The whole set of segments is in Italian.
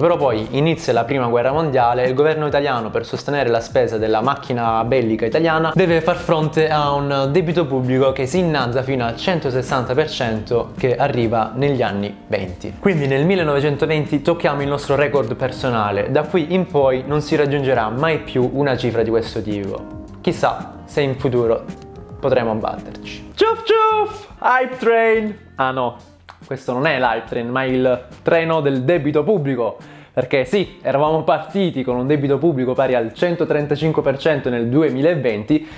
Però poi inizia la prima guerra mondiale e il governo italiano per sostenere la spesa della macchina bellica italiana deve far fronte a un debito pubblico che si innalza fino al 160% che arriva negli anni 20. Quindi nel 1920 tocchiamo il nostro record personale, da qui in poi non si raggiungerà mai più una cifra di questo tipo. Chissà se in futuro potremo batterci. Ciuff ciuff! Hype train! Ah no, questo non è l'hype train, ma il treno del debito pubblico. Perché sì, eravamo partiti con un debito pubblico pari al 135% nel 2020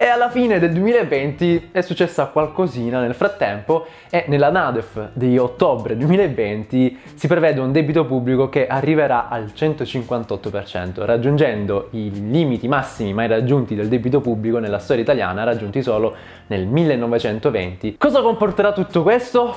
e alla fine del 2020 è successa qualcosina nel frattempo e nella Nadef di ottobre 2020 si prevede un debito pubblico che arriverà al 158%, raggiungendo i limiti massimi mai raggiunti del debito pubblico nella storia italiana, raggiunti solo nel 1920. Cosa comporterà tutto questo?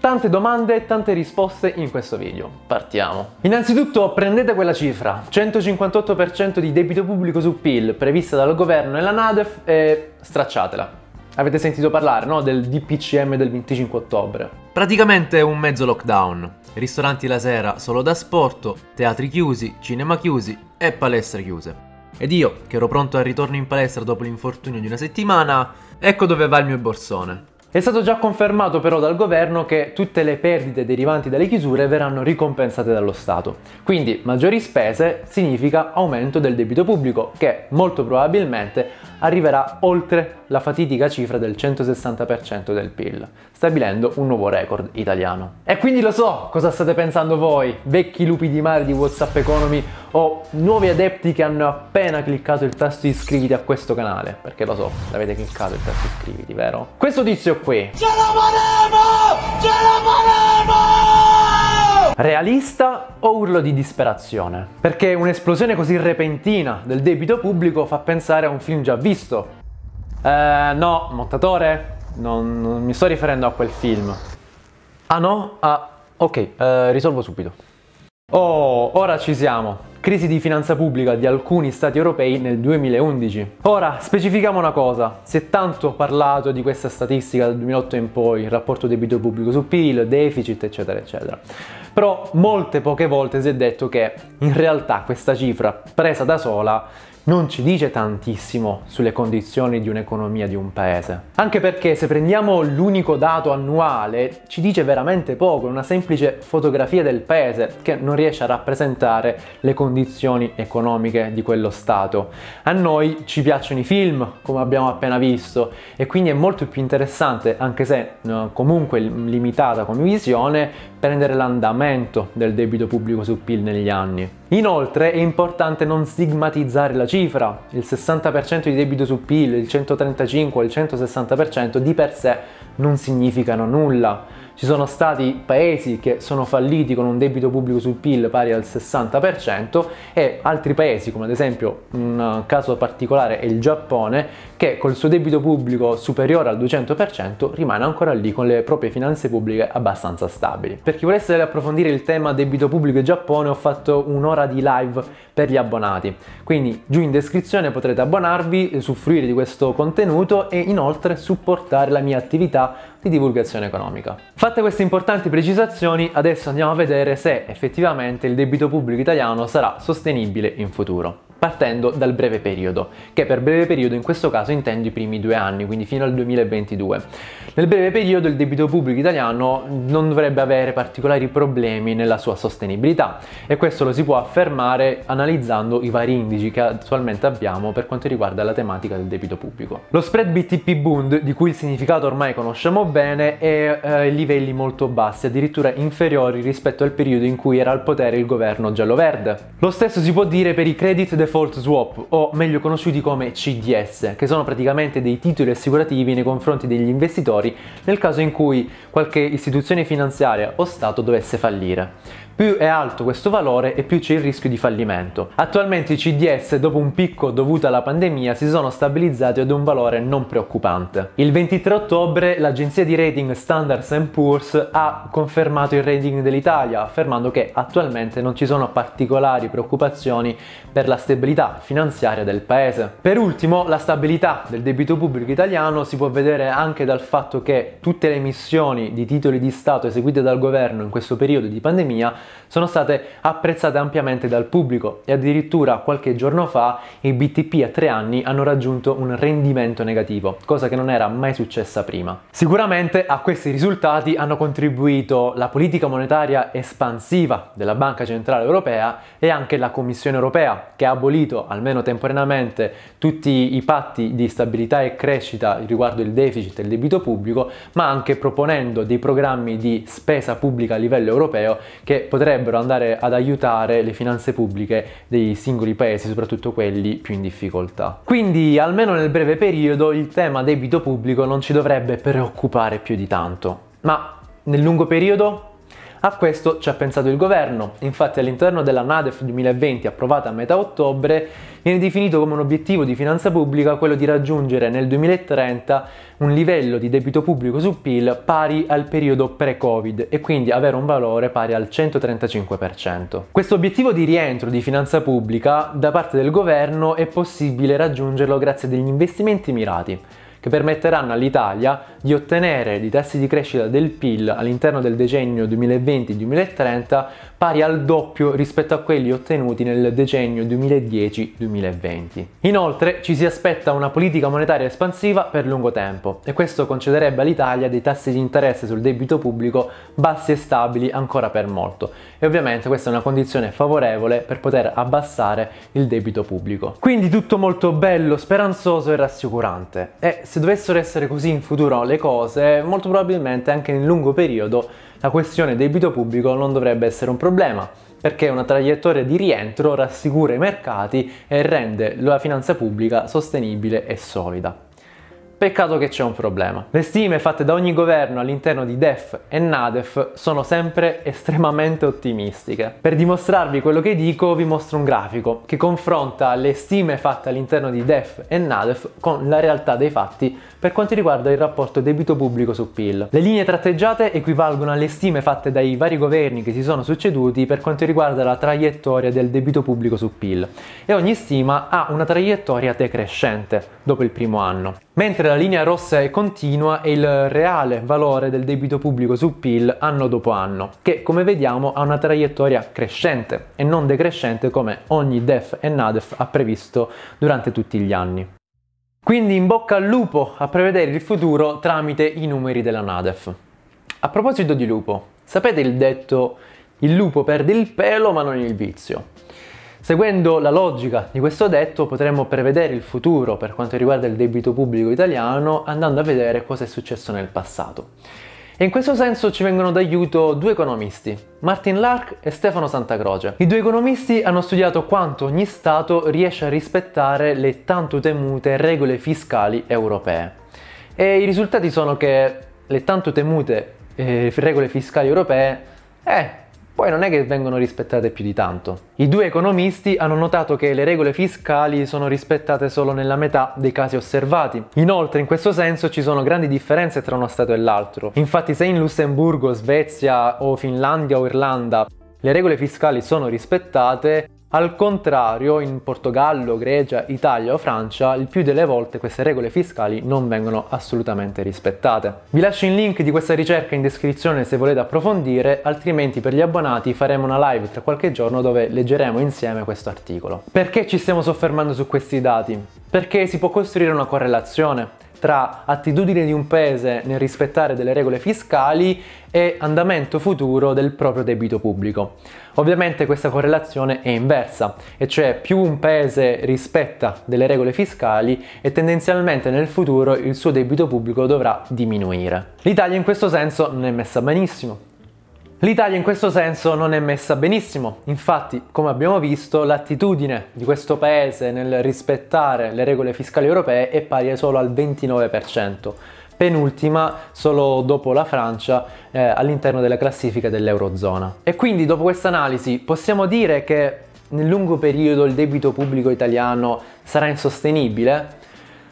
Tante domande e tante risposte in questo video. Partiamo. Innanzitutto prendete quella cifra, 158% di debito pubblico su PIL prevista dal governo e la Nadef e eh, stracciatela. Avete sentito parlare, no? Del DPCM del 25 ottobre. Praticamente un mezzo lockdown. Ristoranti la sera solo da sporto, teatri chiusi, cinema chiusi e palestre chiuse. Ed io, che ero pronto al ritorno in palestra dopo l'infortunio di una settimana, ecco dove va il mio borsone. È stato già confermato però dal governo che tutte le perdite derivanti dalle chiusure verranno ricompensate dallo Stato. Quindi maggiori spese significa aumento del debito pubblico che molto probabilmente arriverà oltre la fatidica cifra del 160% del PIL, stabilendo un nuovo record italiano. E quindi lo so cosa state pensando voi, vecchi lupi di mare di WhatsApp Economy o nuovi adepti che hanno appena cliccato il tasto iscriviti a questo canale, perché lo so, l'avete cliccato il tasto iscriviti, vero? Questo tizio qui. Ce la faremo! Ce la faremo! Realista o urlo di disperazione? Perché un'esplosione così repentina del debito pubblico fa pensare a un film già visto. Eh, no, montatore, non, non mi sto riferendo a quel film. Ah no? Ah, ok, eh, risolvo subito. Oh, ora ci siamo crisi di finanza pubblica di alcuni stati europei nel 2011. Ora, specifichiamo una cosa, si è tanto parlato di questa statistica dal 2008 in poi, il rapporto debito pubblico su PIL, deficit, eccetera, eccetera. Però molte poche volte si è detto che in realtà questa cifra presa da sola non ci dice tantissimo sulle condizioni di un'economia di un paese. Anche perché se prendiamo l'unico dato annuale ci dice veramente poco, è una semplice fotografia del paese che non riesce a rappresentare le condizioni economiche di quello Stato. A noi ci piacciono i film, come abbiamo appena visto, e quindi è molto più interessante, anche se eh, comunque limitata come visione, comprendere l'andamento del debito pubblico su PIL negli anni. Inoltre è importante non stigmatizzare la cifra, il 60% di debito su PIL, il 135, il 160% di per sé non significano nulla ci sono stati paesi che sono falliti con un debito pubblico sul PIL pari al 60% e altri paesi, come ad esempio un caso particolare è il Giappone, che col suo debito pubblico superiore al 200% rimane ancora lì con le proprie finanze pubbliche abbastanza stabili. Per chi volesse approfondire il tema debito pubblico e Giappone ho fatto un'ora di live per gli abbonati, quindi giù in descrizione potrete abbonarvi, usufruire di questo contenuto e inoltre supportare la mia attività di divulgazione economica. Fatte queste importanti precisazioni, adesso andiamo a vedere se effettivamente il debito pubblico italiano sarà sostenibile in futuro partendo dal breve periodo, che per breve periodo in questo caso intendo i primi due anni, quindi fino al 2022. Nel breve periodo il debito pubblico italiano non dovrebbe avere particolari problemi nella sua sostenibilità e questo lo si può affermare analizzando i vari indici che attualmente abbiamo per quanto riguarda la tematica del debito pubblico. Lo spread BTP Bund, di cui il significato ormai conosciamo bene, è eh, livelli molto bassi, addirittura inferiori rispetto al periodo in cui era al potere il governo giallo-verde. Lo stesso si può dire per i credit del default swap o meglio conosciuti come CDS, che sono praticamente dei titoli assicurativi nei confronti degli investitori nel caso in cui qualche istituzione finanziaria o Stato dovesse fallire. Più è alto questo valore e più c'è il rischio di fallimento. Attualmente i CDS dopo un picco dovuto alla pandemia si sono stabilizzati ad un valore non preoccupante. Il 23 ottobre l'agenzia di rating Standard Poor's ha confermato il rating dell'Italia, affermando che attualmente non ci sono particolari preoccupazioni per la stabilità finanziaria del paese. Per ultimo, la stabilità del debito pubblico italiano si può vedere anche dal fatto che tutte le emissioni di titoli di Stato eseguite dal governo in questo periodo di pandemia sono state apprezzate ampiamente dal pubblico e addirittura qualche giorno fa i BTP a tre anni hanno raggiunto un rendimento negativo, cosa che non era mai successa prima. Sicuramente a questi risultati hanno contribuito la politica monetaria espansiva della Banca Centrale Europea e anche la Commissione Europea, che ha abolito almeno temporaneamente tutti i patti di stabilità e crescita riguardo il deficit e il debito pubblico, ma anche proponendo dei programmi di spesa pubblica a livello europeo che potrebbero potrebbero andare ad aiutare le finanze pubbliche dei singoli paesi, soprattutto quelli più in difficoltà. Quindi, almeno nel breve periodo, il tema debito pubblico non ci dovrebbe preoccupare più di tanto. Ma nel lungo periodo a questo ci ha pensato il governo, infatti all'interno della NADEF 2020 approvata a metà ottobre viene definito come un obiettivo di finanza pubblica quello di raggiungere nel 2030 un livello di debito pubblico su PIL pari al periodo pre-Covid e quindi avere un valore pari al 135%. Questo obiettivo di rientro di finanza pubblica da parte del governo è possibile raggiungerlo grazie a degli investimenti mirati che permetteranno all'Italia di ottenere dei tassi di crescita del PIL all'interno del decennio 2020-2030 pari al doppio rispetto a quelli ottenuti nel decennio 2010-2020. Inoltre ci si aspetta una politica monetaria espansiva per lungo tempo e questo concederebbe all'Italia dei tassi di interesse sul debito pubblico bassi e stabili ancora per molto e ovviamente questa è una condizione favorevole per poter abbassare il debito pubblico. Quindi tutto molto bello, speranzoso e rassicurante e se dovessero essere così in futuro le cose molto probabilmente anche nel lungo periodo la questione debito pubblico non dovrebbe essere un problema perché una traiettoria di rientro rassicura i mercati e rende la finanza pubblica sostenibile e solida. Peccato che c'è un problema. Le stime fatte da ogni governo all'interno di DEF e NADEF sono sempre estremamente ottimistiche. Per dimostrarvi quello che dico vi mostro un grafico che confronta le stime fatte all'interno di DEF e NADEF con la realtà dei fatti per quanto riguarda il rapporto debito pubblico su PIL. Le linee tratteggiate equivalgono alle stime fatte dai vari governi che si sono succeduti per quanto riguarda la traiettoria del debito pubblico su PIL e ogni stima ha una traiettoria decrescente dopo il primo anno mentre la linea rossa è continua e il reale valore del debito pubblico su PIL anno dopo anno, che come vediamo ha una traiettoria crescente e non decrescente come ogni DEF e NADEF ha previsto durante tutti gli anni. Quindi in bocca al lupo a prevedere il futuro tramite i numeri della NADEF. A proposito di lupo, sapete il detto il lupo perde il pelo ma non il vizio? Seguendo la logica di questo detto potremmo prevedere il futuro per quanto riguarda il debito pubblico italiano andando a vedere cosa è successo nel passato. E in questo senso ci vengono d'aiuto due economisti, Martin Lark e Stefano Santacroce. I due economisti hanno studiato quanto ogni Stato riesce a rispettare le tanto temute regole fiscali europee. E i risultati sono che le tanto temute eh, regole fiscali europee, eh, poi non è che vengono rispettate più di tanto. I due economisti hanno notato che le regole fiscali sono rispettate solo nella metà dei casi osservati. Inoltre in questo senso ci sono grandi differenze tra uno Stato e l'altro. Infatti se in Lussemburgo, Svezia o Finlandia o Irlanda le regole fiscali sono rispettate, al contrario, in Portogallo, Grecia, Italia o Francia, il più delle volte queste regole fiscali non vengono assolutamente rispettate. Vi lascio il link di questa ricerca in descrizione se volete approfondire, altrimenti per gli abbonati faremo una live tra qualche giorno dove leggeremo insieme questo articolo. Perché ci stiamo soffermando su questi dati? Perché si può costruire una correlazione tra attitudine di un paese nel rispettare delle regole fiscali e andamento futuro del proprio debito pubblico. Ovviamente questa correlazione è inversa, e cioè più un paese rispetta delle regole fiscali e tendenzialmente nel futuro il suo debito pubblico dovrà diminuire. L'Italia in questo senso non è messa benissimo. L'Italia in questo senso non è messa benissimo, infatti come abbiamo visto l'attitudine di questo paese nel rispettare le regole fiscali europee è pari solo al 29%, penultima solo dopo la Francia eh, all'interno della classifica dell'Eurozona. E quindi dopo questa analisi possiamo dire che nel lungo periodo il debito pubblico italiano sarà insostenibile?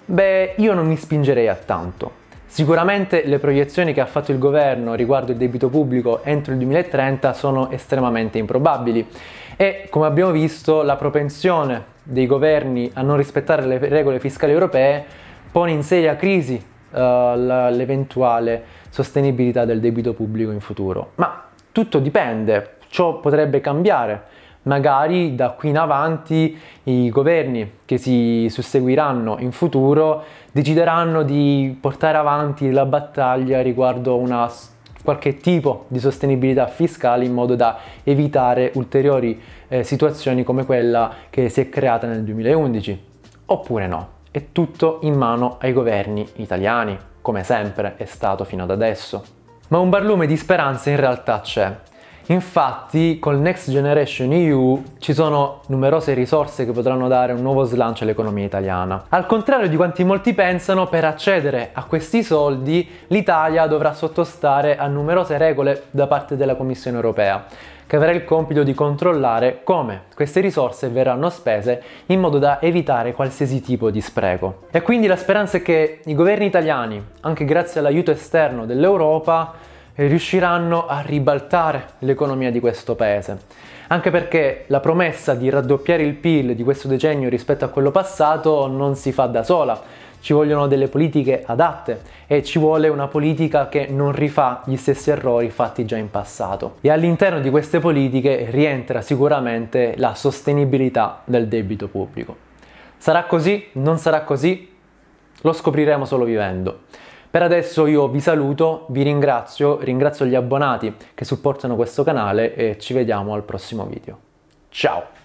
Beh, io non mi spingerei a tanto. Sicuramente le proiezioni che ha fatto il governo riguardo il debito pubblico entro il 2030 sono estremamente improbabili e come abbiamo visto la propensione dei governi a non rispettare le regole fiscali europee pone in seria crisi uh, l'eventuale sostenibilità del debito pubblico in futuro. Ma tutto dipende, ciò potrebbe cambiare magari da qui in avanti i governi che si susseguiranno in futuro decideranno di portare avanti la battaglia riguardo una qualche tipo di sostenibilità fiscale in modo da evitare ulteriori eh, situazioni come quella che si è creata nel 2011. Oppure no, è tutto in mano ai governi italiani, come sempre è stato fino ad adesso. Ma un barlume di speranza in realtà c'è Infatti col Next Generation EU ci sono numerose risorse che potranno dare un nuovo slancio all'economia italiana. Al contrario di quanti molti pensano, per accedere a questi soldi l'Italia dovrà sottostare a numerose regole da parte della Commissione europea, che avrà il compito di controllare come queste risorse verranno spese in modo da evitare qualsiasi tipo di spreco. E quindi la speranza è che i governi italiani, anche grazie all'aiuto esterno dell'Europa, riusciranno a ribaltare l'economia di questo paese. Anche perché la promessa di raddoppiare il PIL di questo decennio rispetto a quello passato non si fa da sola, ci vogliono delle politiche adatte e ci vuole una politica che non rifà gli stessi errori fatti già in passato. E all'interno di queste politiche rientra sicuramente la sostenibilità del debito pubblico. Sarà così? Non sarà così? Lo scopriremo solo vivendo. Per adesso io vi saluto, vi ringrazio, ringrazio gli abbonati che supportano questo canale e ci vediamo al prossimo video. Ciao!